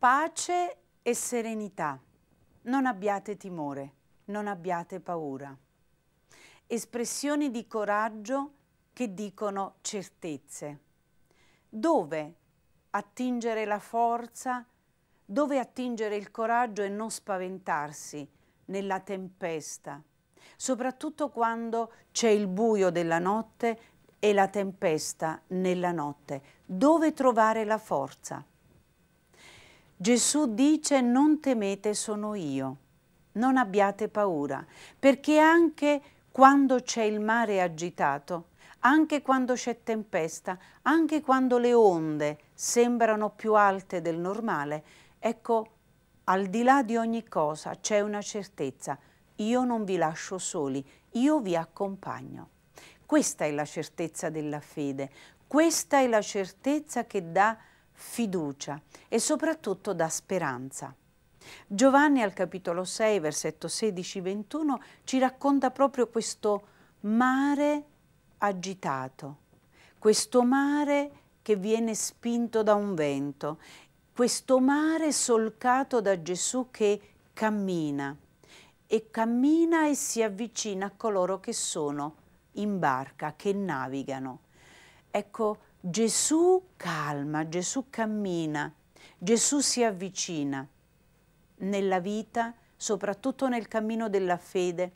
pace e serenità. Non abbiate timore, non abbiate paura. Espressioni di coraggio che dicono certezze. Dove attingere la forza, dove attingere il coraggio e non spaventarsi nella tempesta, soprattutto quando c'è il buio della notte e la tempesta nella notte. Dove trovare la forza? Gesù dice non temete sono io, non abbiate paura, perché anche quando c'è il mare agitato, anche quando c'è tempesta, anche quando le onde sembrano più alte del normale, ecco, al di là di ogni cosa c'è una certezza, io non vi lascio soli, io vi accompagno. Questa è la certezza della fede, questa è la certezza che dà fiducia e soprattutto da speranza. Giovanni al capitolo 6, versetto 16-21 ci racconta proprio questo mare agitato, questo mare che viene spinto da un vento, questo mare solcato da Gesù che cammina e cammina e si avvicina a coloro che sono in barca, che navigano. Ecco, Gesù calma, Gesù cammina, Gesù si avvicina nella vita, soprattutto nel cammino della fede.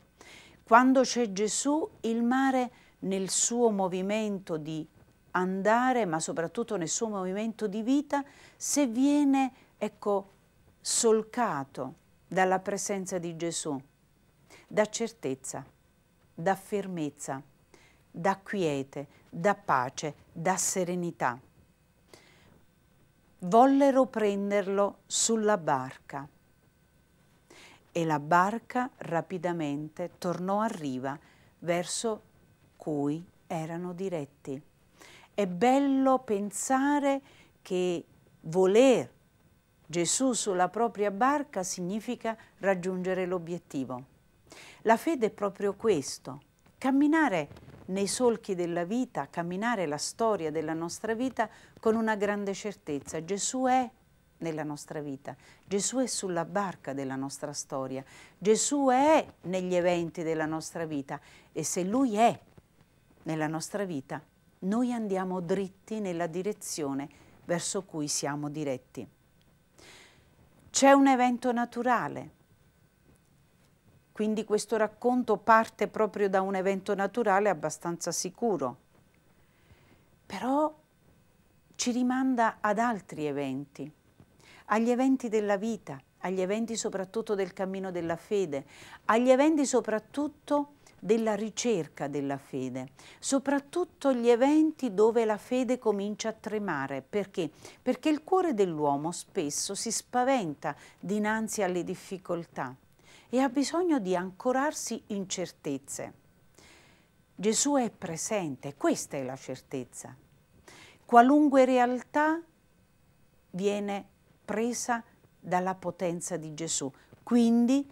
Quando c'è Gesù, il mare nel suo movimento di andare, ma soprattutto nel suo movimento di vita, se viene, ecco, solcato dalla presenza di Gesù, da certezza, da fermezza dà quiete, dà pace, dà serenità. Vollero prenderlo sulla barca e la barca rapidamente tornò a riva verso cui erano diretti. È bello pensare che voler Gesù sulla propria barca significa raggiungere l'obiettivo. La fede è proprio questo, camminare nei solchi della vita, a camminare la storia della nostra vita con una grande certezza. Gesù è nella nostra vita, Gesù è sulla barca della nostra storia, Gesù è negli eventi della nostra vita e se Lui è nella nostra vita, noi andiamo dritti nella direzione verso cui siamo diretti. C'è un evento naturale, quindi questo racconto parte proprio da un evento naturale abbastanza sicuro, però ci rimanda ad altri eventi, agli eventi della vita, agli eventi soprattutto del cammino della fede, agli eventi soprattutto della ricerca della fede, soprattutto gli eventi dove la fede comincia a tremare. Perché? Perché il cuore dell'uomo spesso si spaventa dinanzi alle difficoltà e ha bisogno di ancorarsi in certezze. Gesù è presente, questa è la certezza. Qualunque realtà viene presa dalla potenza di Gesù. Quindi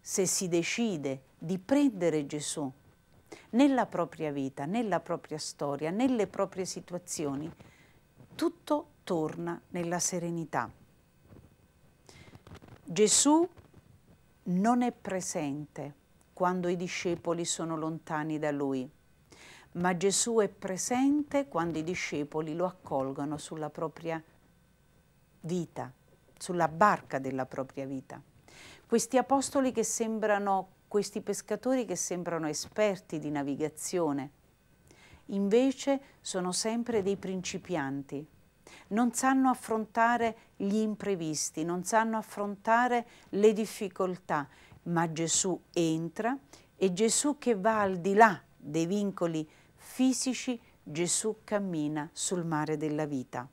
se si decide di prendere Gesù nella propria vita, nella propria storia, nelle proprie situazioni, tutto torna nella serenità. Gesù non è presente quando i discepoli sono lontani da lui, ma Gesù è presente quando i discepoli lo accolgono sulla propria vita, sulla barca della propria vita. Questi apostoli che sembrano, questi pescatori che sembrano esperti di navigazione, invece sono sempre dei principianti, non sanno affrontare gli imprevisti, non sanno affrontare le difficoltà, ma Gesù entra e Gesù che va al di là dei vincoli fisici, Gesù cammina sul mare della vita.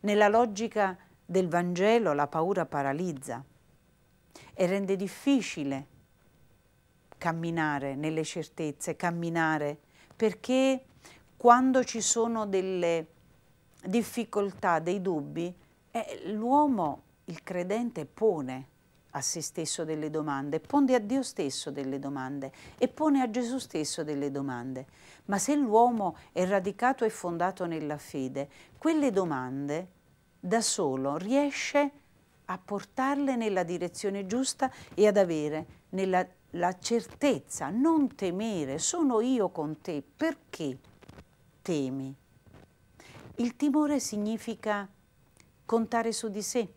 Nella logica del Vangelo la paura paralizza e rende difficile camminare nelle certezze, camminare perché quando ci sono delle difficoltà, dei dubbi, eh, l'uomo, il credente, pone a se stesso delle domande, pone a Dio stesso delle domande e pone a Gesù stesso delle domande. Ma se l'uomo è radicato e fondato nella fede, quelle domande da solo riesce a portarle nella direzione giusta e ad avere nella, la certezza, non temere, sono io con te, perché temi? Il timore significa contare su di sé,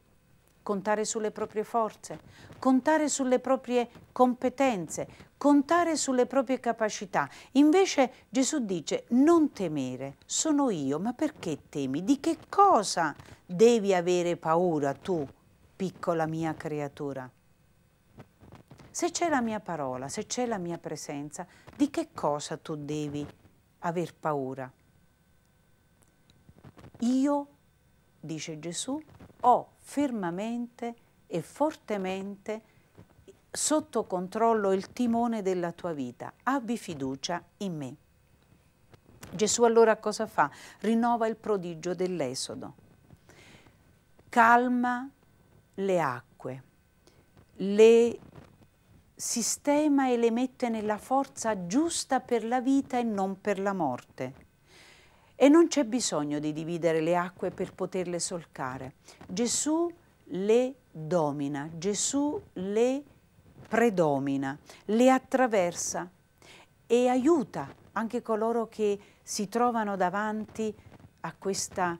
contare sulle proprie forze, contare sulle proprie competenze, contare sulle proprie capacità. Invece Gesù dice non temere, sono io, ma perché temi? Di che cosa devi avere paura tu, piccola mia creatura? Se c'è la mia parola, se c'è la mia presenza, di che cosa tu devi aver paura? Io, dice Gesù, ho fermamente e fortemente sotto controllo il timone della tua vita, abbi fiducia in me. Gesù allora cosa fa? Rinnova il prodigio dell'Esodo, calma le acque, le sistema e le mette nella forza giusta per la vita e non per la morte e non c'è bisogno di dividere le acque per poterle solcare. Gesù le domina, Gesù le predomina, le attraversa e aiuta anche coloro che si trovano davanti a questa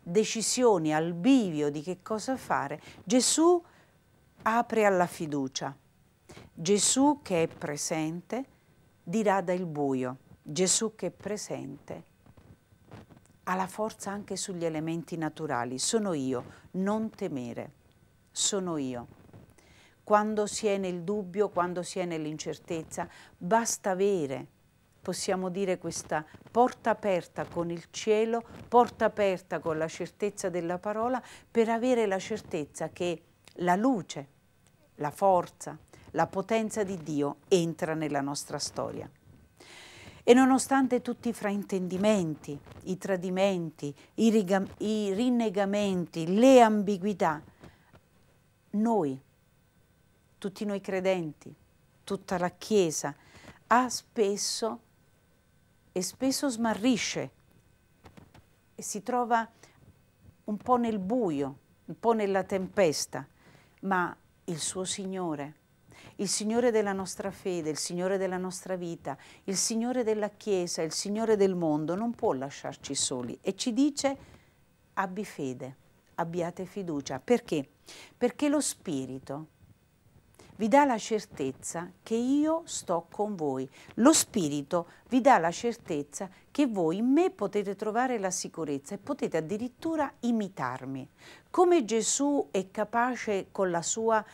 decisione, al bivio di che cosa fare. Gesù apre alla fiducia. Gesù che è presente dirada dal buio. Gesù che è presente ha la forza anche sugli elementi naturali. Sono io, non temere, sono io. Quando si è nel dubbio, quando si è nell'incertezza, basta avere, possiamo dire, questa porta aperta con il cielo, porta aperta con la certezza della parola, per avere la certezza che la luce, la forza, la potenza di Dio entra nella nostra storia. E nonostante tutti i fraintendimenti, i tradimenti, i, i rinnegamenti, le ambiguità, noi, tutti noi credenti, tutta la Chiesa, ha spesso e spesso smarrisce e si trova un po' nel buio, un po' nella tempesta, ma il suo Signore il Signore della nostra fede, il Signore della nostra vita, il Signore della Chiesa, il Signore del mondo non può lasciarci soli e ci dice abbi fede, abbiate fiducia. Perché? Perché lo Spirito vi dà la certezza che io sto con voi. Lo Spirito vi dà la certezza che voi in me potete trovare la sicurezza e potete addirittura imitarmi. Come Gesù è capace con la sua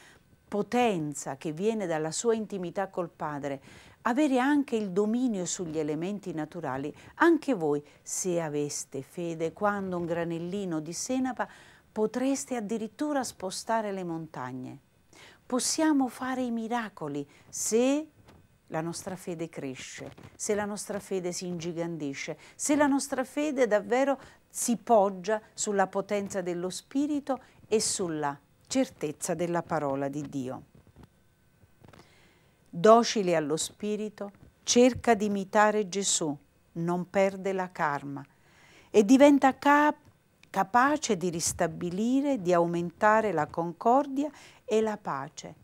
potenza che viene dalla sua intimità col Padre, avere anche il dominio sugli elementi naturali, anche voi, se aveste fede, quando un granellino di senapa, potreste addirittura spostare le montagne. Possiamo fare i miracoli se la nostra fede cresce, se la nostra fede si ingigandisce, se la nostra fede davvero si poggia sulla potenza dello Spirito e sulla certezza della parola di Dio. Docile allo Spirito, cerca di imitare Gesù, non perde la karma e diventa cap capace di ristabilire, di aumentare la concordia e la pace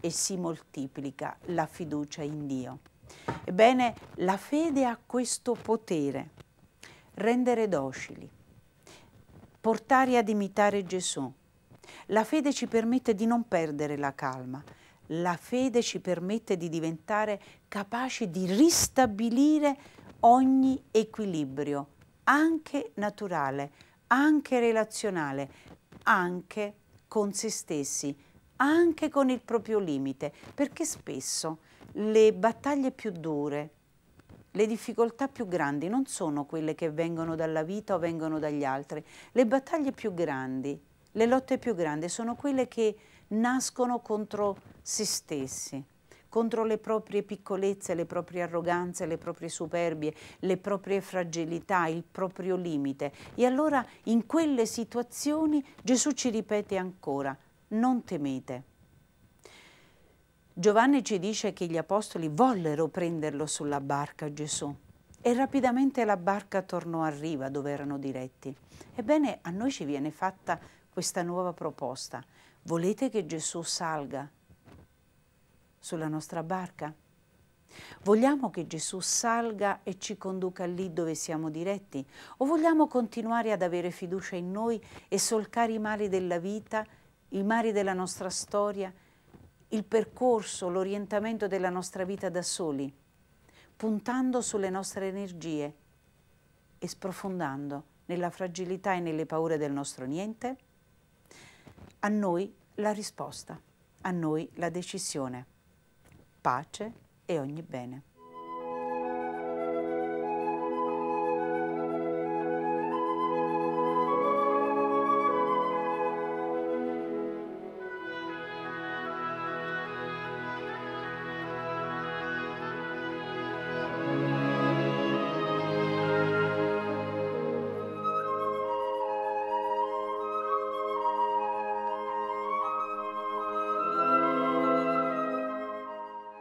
e si moltiplica la fiducia in Dio. Ebbene, la fede ha questo potere, rendere docili, portare ad imitare Gesù, la fede ci permette di non perdere la calma. La fede ci permette di diventare capaci di ristabilire ogni equilibrio, anche naturale, anche relazionale, anche con se stessi, anche con il proprio limite, perché spesso le battaglie più dure, le difficoltà più grandi non sono quelle che vengono dalla vita o vengono dagli altri, le battaglie più grandi le lotte più grandi sono quelle che nascono contro se stessi, contro le proprie piccolezze, le proprie arroganze, le proprie superbie, le proprie fragilità, il proprio limite. E allora in quelle situazioni Gesù ci ripete ancora, non temete. Giovanni ci dice che gli apostoli vollero prenderlo sulla barca Gesù e rapidamente la barca tornò a riva dove erano diretti. Ebbene, a noi ci viene fatta questa nuova proposta. Volete che Gesù salga sulla nostra barca? Vogliamo che Gesù salga e ci conduca lì dove siamo diretti? O vogliamo continuare ad avere fiducia in noi e solcare i mari della vita, i mari della nostra storia, il percorso, l'orientamento della nostra vita da soli, puntando sulle nostre energie e sprofondando nella fragilità e nelle paure del nostro niente? A noi la risposta, a noi la decisione. Pace e ogni bene.